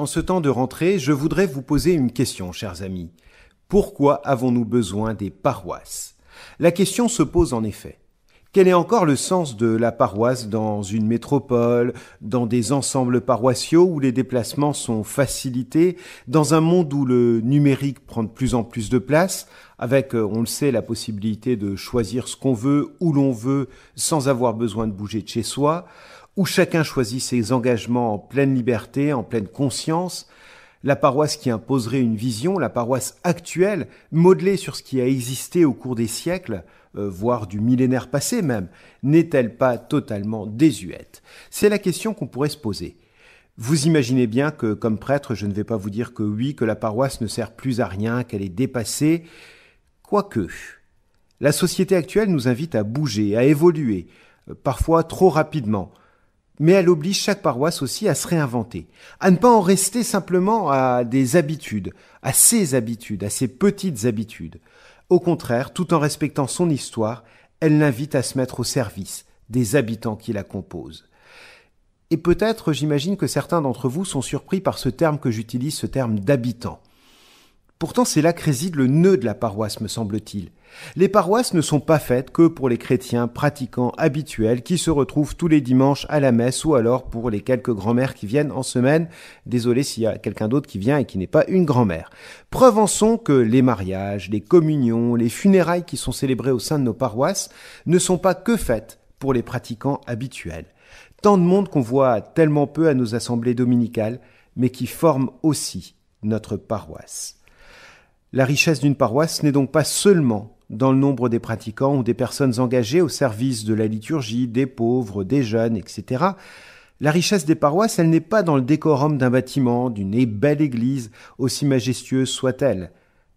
En ce temps de rentrée, je voudrais vous poser une question, chers amis. Pourquoi avons-nous besoin des paroisses La question se pose en effet. Quel est encore le sens de la paroisse dans une métropole, dans des ensembles paroissiaux où les déplacements sont facilités, dans un monde où le numérique prend de plus en plus de place, avec, euh, on le sait, la possibilité de choisir ce qu'on veut, où l'on veut, sans avoir besoin de bouger de chez soi, où chacun choisit ses engagements en pleine liberté, en pleine conscience, la paroisse qui imposerait une vision, la paroisse actuelle, modelée sur ce qui a existé au cours des siècles, euh, voire du millénaire passé même, n'est-elle pas totalement désuète C'est la question qu'on pourrait se poser. Vous imaginez bien que, comme prêtre, je ne vais pas vous dire que oui, que la paroisse ne sert plus à rien, qu'elle est dépassée. Quoique, la société actuelle nous invite à bouger, à évoluer, euh, parfois trop rapidement, mais elle oblige chaque paroisse aussi à se réinventer, à ne pas en rester simplement à des habitudes, à ses habitudes, à ses petites habitudes. Au contraire, tout en respectant son histoire, elle l'invite à se mettre au service des habitants qui la composent. Et peut-être, j'imagine que certains d'entre vous sont surpris par ce terme que j'utilise, ce terme d'habitant. Pourtant, c'est là que réside le nœud de la paroisse, me semble-t-il. Les paroisses ne sont pas faites que pour les chrétiens pratiquants habituels qui se retrouvent tous les dimanches à la messe ou alors pour les quelques grands-mères qui viennent en semaine. Désolé s'il y a quelqu'un d'autre qui vient et qui n'est pas une grand-mère. Preuve en sont que les mariages, les communions, les funérailles qui sont célébrées au sein de nos paroisses ne sont pas que faites pour les pratiquants habituels. Tant de monde qu'on voit tellement peu à nos assemblées dominicales, mais qui forment aussi notre paroisse. La richesse d'une paroisse n'est donc pas seulement dans le nombre des pratiquants ou des personnes engagées au service de la liturgie, des pauvres, des jeunes, etc. La richesse des paroisses, elle n'est pas dans le décorum d'un bâtiment, d'une belle église, aussi majestueuse soit-elle.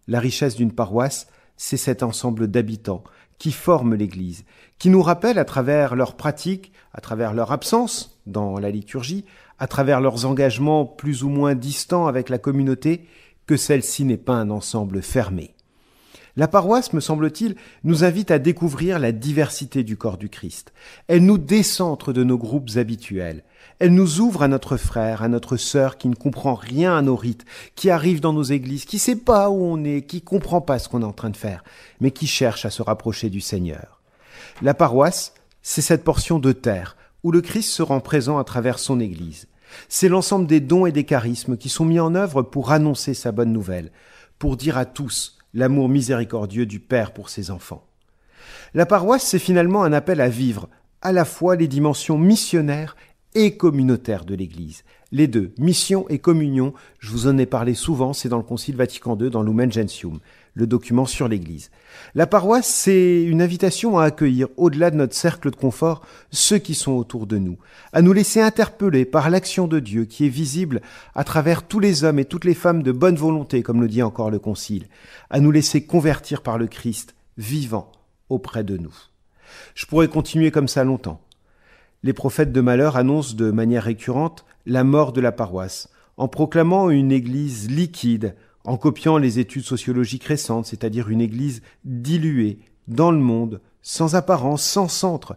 La richesse d'une paroisse, c'est cet ensemble d'habitants qui forment l'église, qui nous rappellent à travers leurs pratiques, à travers leur absence dans la liturgie, à travers leurs engagements plus ou moins distants avec la communauté, que celle-ci n'est pas un ensemble fermé. La paroisse, me semble-t-il, nous invite à découvrir la diversité du corps du Christ. Elle nous décentre de nos groupes habituels. Elle nous ouvre à notre frère, à notre sœur qui ne comprend rien à nos rites, qui arrive dans nos églises, qui sait pas où on est, qui comprend pas ce qu'on est en train de faire, mais qui cherche à se rapprocher du Seigneur. La paroisse, c'est cette portion de terre où le Christ se rend présent à travers son église. C'est l'ensemble des dons et des charismes qui sont mis en œuvre pour annoncer sa bonne nouvelle, pour dire à tous l'amour miséricordieux du Père pour ses enfants. La paroisse, c'est finalement un appel à vivre à la fois les dimensions missionnaires et communautaire de l'Église. Les deux, mission et communion, je vous en ai parlé souvent, c'est dans le Concile Vatican II, dans Lumen Gentium, le document sur l'Église. La paroisse, c'est une invitation à accueillir, au-delà de notre cercle de confort, ceux qui sont autour de nous, à nous laisser interpeller par l'action de Dieu qui est visible à travers tous les hommes et toutes les femmes de bonne volonté, comme le dit encore le Concile, à nous laisser convertir par le Christ, vivant auprès de nous. Je pourrais continuer comme ça longtemps les prophètes de malheur annoncent de manière récurrente la mort de la paroisse, en proclamant une Église liquide, en copiant les études sociologiques récentes, c'est-à-dire une Église diluée, dans le monde, sans apparence, sans centre,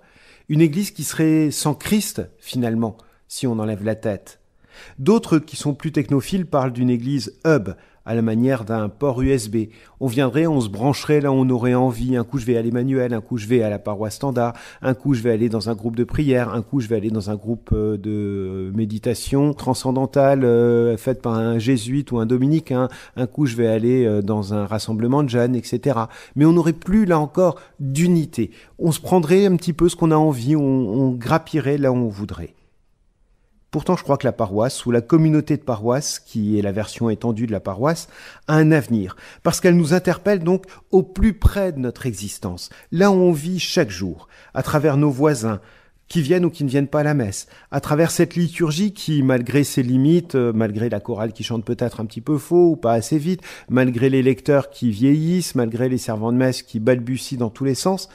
une Église qui serait sans Christ, finalement, si on enlève la tête. D'autres qui sont plus technophiles parlent d'une Église hub, à la manière d'un port USB. On viendrait, on se brancherait là où on aurait envie. Un coup, je vais à l'Emmanuel, un coup, je vais à la paroisse standard, un coup, je vais aller dans un groupe de prière, un coup, je vais aller dans un groupe euh, de méditation transcendantale euh, faite par un jésuite ou un dominicain, un coup, je vais aller euh, dans un rassemblement de jeunes, etc. Mais on n'aurait plus, là encore, d'unité. On se prendrait un petit peu ce qu'on a envie, on, on là où on voudrait. Pourtant, je crois que la paroisse ou la communauté de paroisse, qui est la version étendue de la paroisse, a un avenir, parce qu'elle nous interpelle donc au plus près de notre existence, là où on vit chaque jour, à travers nos voisins, qui viennent ou qui ne viennent pas à la messe, à travers cette liturgie qui, malgré ses limites, euh, malgré la chorale qui chante peut-être un petit peu faux ou pas assez vite, malgré les lecteurs qui vieillissent, malgré les servants de messe qui balbutient dans tous les sens,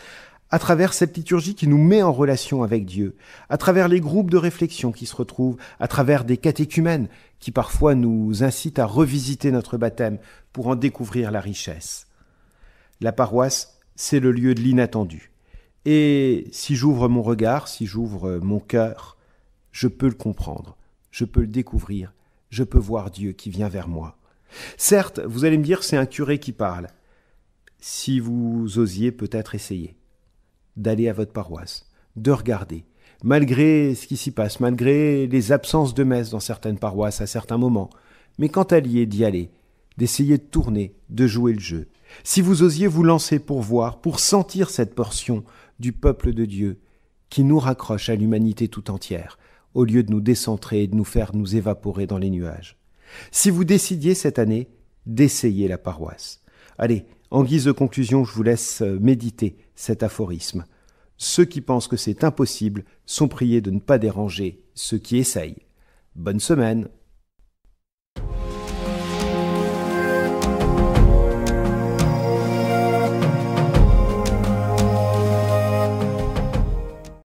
à travers cette liturgie qui nous met en relation avec Dieu, à travers les groupes de réflexion qui se retrouvent, à travers des catéchumènes qui parfois nous incitent à revisiter notre baptême pour en découvrir la richesse. La paroisse, c'est le lieu de l'inattendu. Et si j'ouvre mon regard, si j'ouvre mon cœur, je peux le comprendre, je peux le découvrir, je peux voir Dieu qui vient vers moi. Certes, vous allez me dire, c'est un curé qui parle. Si vous osiez peut-être essayer d'aller à votre paroisse, de regarder, malgré ce qui s'y passe, malgré les absences de messe dans certaines paroisses à certains moments, mais quand à y d'y aller, d'essayer de tourner, de jouer le jeu. Si vous osiez vous lancer pour voir, pour sentir cette portion du peuple de Dieu qui nous raccroche à l'humanité tout entière, au lieu de nous décentrer et de nous faire nous évaporer dans les nuages. Si vous décidiez cette année d'essayer la paroisse. Allez, en guise de conclusion, je vous laisse euh, méditer cet aphorisme. Ceux qui pensent que c'est impossible sont priés de ne pas déranger ceux qui essayent. Bonne semaine